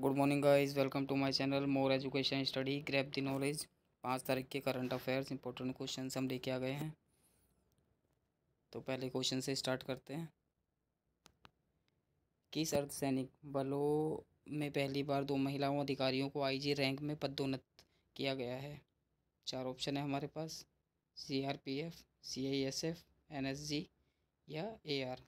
good morning guys welcome to my channel more education study grab the knowledge पाँच तारीख के current affairs important question हम लेके आ गए हैं तो पहले क्वेश्चन से स्टार्ट करते हैं किस अर्धसैनिक बलों में पहली बार दो महिलाओं अधिकारियों को आईजी रैंक में पदोन्नत किया गया है चार ऑप्शन है हमारे पास एन एस जी या आर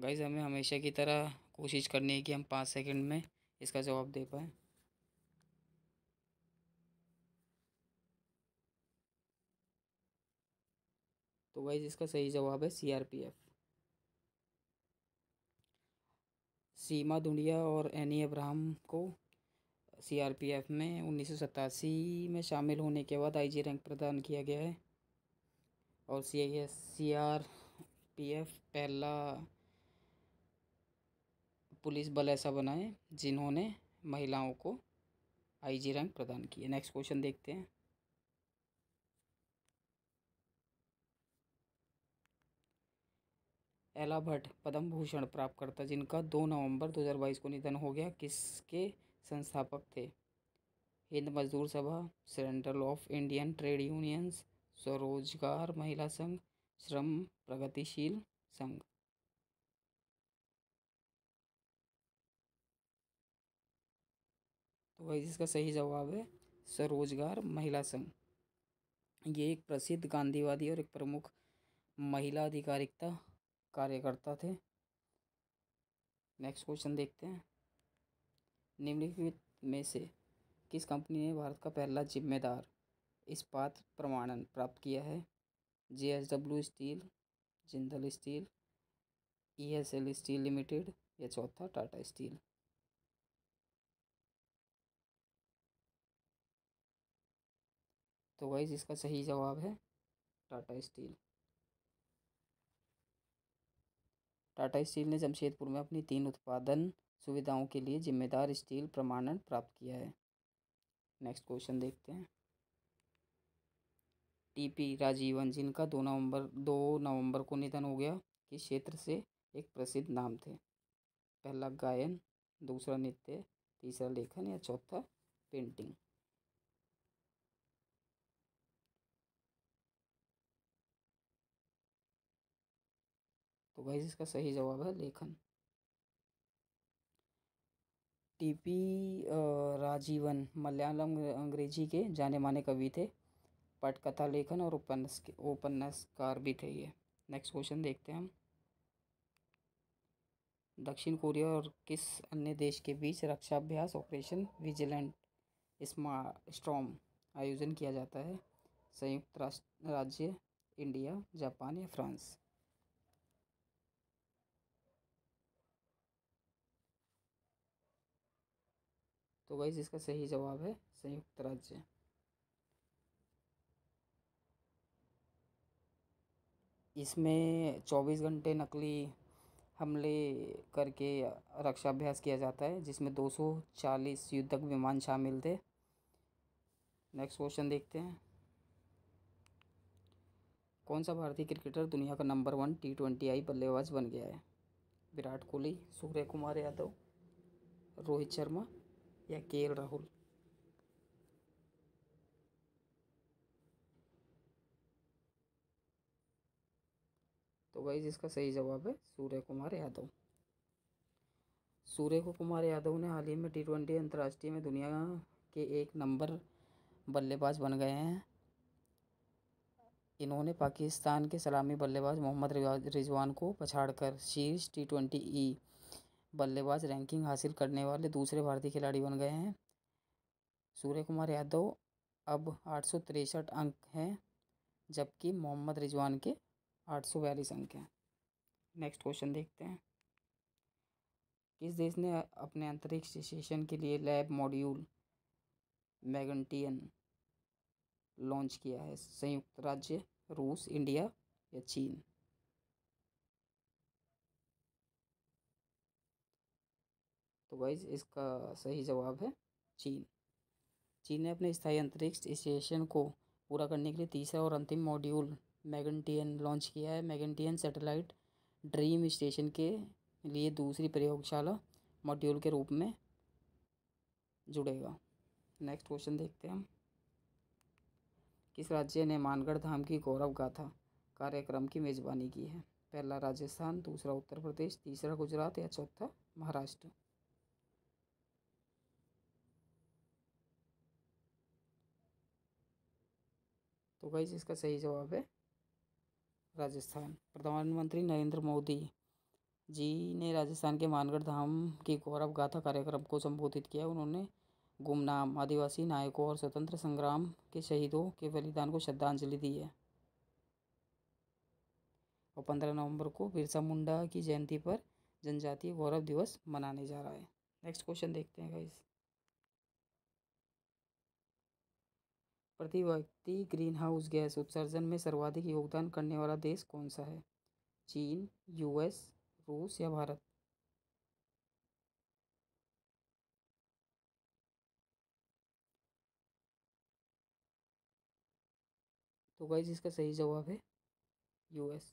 गाइज हमें हमेशा की तरह कोशिश करनी है कि हम पाँच सेकंड में इसका जवाब दे पाए तो गाइज इसका सही जवाब है सीआरपीएफ सीमा धुंडिया और एनी अब्राहम को सीआरपीएफ में उन्नीस में शामिल होने के बाद आईजी रैंक प्रदान किया गया है और C I S C R P F पहला पुलिस बल ऐसा बनाए जिन्होंने महिलाओं को आईजी रैंक प्रदान किए नेक्स्ट क्वेश्चन देखते हैं एला भट्ट पद्म भूषण प्राप्तकर्ता जिनका 2 नवंबर 2022 को निधन हो गया किसके संस्थापक थे Hind Mazdoor Sabha Central of Indian Trade Unions Swarozgar Mahila संघ श्रम प्रगतिशील संघ तो वही इसका सही जवाब है स्वरोजगार महिला संघ ये एक प्रसिद्ध गांधीवादी और एक प्रमुख महिला अधिकारिकता कार्यकर्ता थे नेक्स्ट क्वेश्चन देखते हैं निम्नलिखित में से किस कंपनी ने भारत का पहला जिम्मेदार इस्पात प्रमाणन प्राप्त किया है J S W Steel Jindal Steel E S L Steel Limited या चौथा टाटा स्टील तो वाइज इसका सही जवाब है टाटा स्टील टाटा स्टील ने जमशेदपुर में अपनी तीन उत्पादन सुविधाओं के लिए जिम्मेदार स्टील प्रमाणन प्राप्त किया है नेक्स्ट क्वेश्चन देखते हैं टीपी राजीवन जिनका दो नवंबर दो नवंबर को निधन हो गया किस क्षेत्र से एक प्रसिद्ध नाम थे पहला गायन दूसरा नृत्य तीसरा लेखन या चौथा पेंटिंग तो गाइज इसका सही जवाब है लेखन टीपी राजीवन मलयालम अंग्रेजी के जाने माने कवि थे पटकथा लेखन और उपन्यास के उपन्यासकार भी थे ये नेक्स्ट क्वेश्चन देखते हैं हम दक्षिण कोरिया और किस अन्य देश के बीच रक्षा अभ्यास ऑपरेशन विजिलेंट स्मा स्ट्रॉम आयोजन किया जाता है संयुक्त राष्ट्र राज्य इंडिया जापान या फ्रांस तो वाइज इसका सही जवाब है संयुक्त राज्य इसमें चौबीस घंटे नकली हमले करके रक्षा अभ्यास किया जाता है जिसमें 240 युद्धक विमान शामिल थे नेक्स्ट क्वेश्चन देखते हैं कौन सा भारतीय क्रिकेटर दुनिया का number one T twenty I बल्लेबाज बन गया है विराट कोहली सूर्य कुमार यादव रोहित शर्मा या के राहुल तो गाइज इसका सही जवाब है सूर्य कुमार यादव सूर्य कुमार यादव ने हाल ही में टी ट्वेंटी अंतर्राष्ट्रीय में दुनिया के एक नंबर बल्लेबाज बन गए हैं इन्होंने पाकिस्तान के सलामी बल्लेबाज मोहम्मद रिजवान को पछाड़कर शीर्ष टी ट्वेंटी ई बल्लेबाज रैंकिंग हासिल करने वाले दूसरे भारतीय खिलाड़ी बन गए हैं सूर्य कुमार यादव अब आठ अंक हैं जबकि मोहम्मद रिजवान के आठ अंक हैं नेक्स्ट क्वेश्चन देखते हैं किस देश ने अपने अंतरिक्ष स्टेशन के लिए लैब मॉड्यूल मैगनटियन लॉन्च किया है संयुक्त राज्य रूस इंडिया या चीन तो वाइज इसका सही जवाब है चीन चीन ने अपने स्थायी अंतरिक्ष स्टेशन को पूरा करने के लिए तीसरा और अंतिम मॉड्यूल मैगनटियन लॉन्च किया है मैगनटियन सैटेलाइट ड्रीम स्टेशन के लिए दूसरी प्रयोगशाला मॉड्यूल के रूप में जुड़ेगा नेक्स्ट क्वेश्चन देखते हैं हम किस राज्य ने मानगढ़ धाम की गौरव गाथा कार्यक्रम की मेज़बानी की है पहला राजस्थान दूसरा उत्तर प्रदेश तीसरा गुजरात या चौथा महाराष्ट्र तो गाइज इसका सही जवाब है राजस्थान प्रधानमंत्री नरेंद्र मोदी जी ने राजस्थान के मानगढ़ धाम की गौरव गाथा कार्यक्रम को संबोधित किया उन्होंने गुमनाम आदिवासी नायकों और स्वतंत्र संग्राम के शहीदों के बलिदान को श्रद्धांजलि दी है और पंद्रह नवंबर को बिरसा मुंडा की जयंती पर जनजातीय गौरव दिवस मनाने जा रहा है नेक्स्ट क्वेश्चन देखते हैं गाइस प्रति व्यक्ति ग्रीन हाउस गैस उत्सर्जन में सर्वाधिक योगदान करने वाला देश कौन सा है चीन यूएस रूस या भारत तो गाइज इसका सही जवाब है यूएस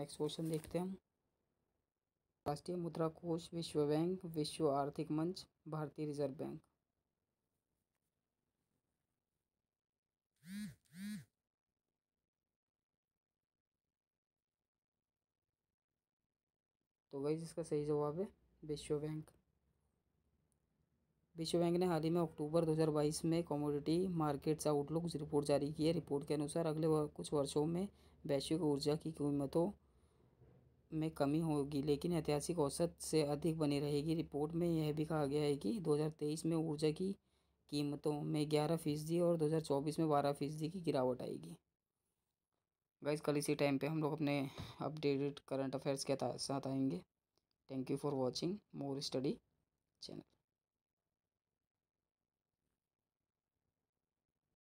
नेक्स्ट क्वेश्चन देखते हैं हम राष्ट्रीय मुद्रा कोष विश्व बैंक विश्व आर्थिक मंच भारतीय रिजर्व बैंक तो वही इसका सही जवाब है विश्व बैंक विश्व बैंक ने हाल ही में अक्टूबर 2022 में कमोडिटी मार्केट्स आउटलुक रिपोर्ट जारी की है रिपोर्ट के अनुसार अगले कुछ वर्षों में वैश्विक ऊर्जा की कीमतों में कमी होगी लेकिन ऐतिहासिक औसत से अधिक बनी रहेगी रिपोर्ट में यह भी कहा गया है कि 2023 में ऊर्जा की कीमतों में ग्यारह फीसदी और 2024 में बारह फीसदी की गिरावट आएगी गाइज कल इसी टाइम पे हम लोग अपने अपडेटेड करंट अफेयर्स के साथ आएंगे thank you for watching more study channel